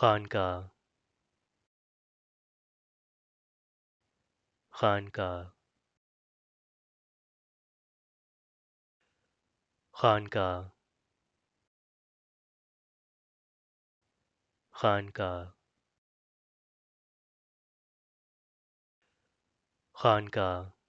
Khanqa Khanqa Khanqa Khanqa Khanqa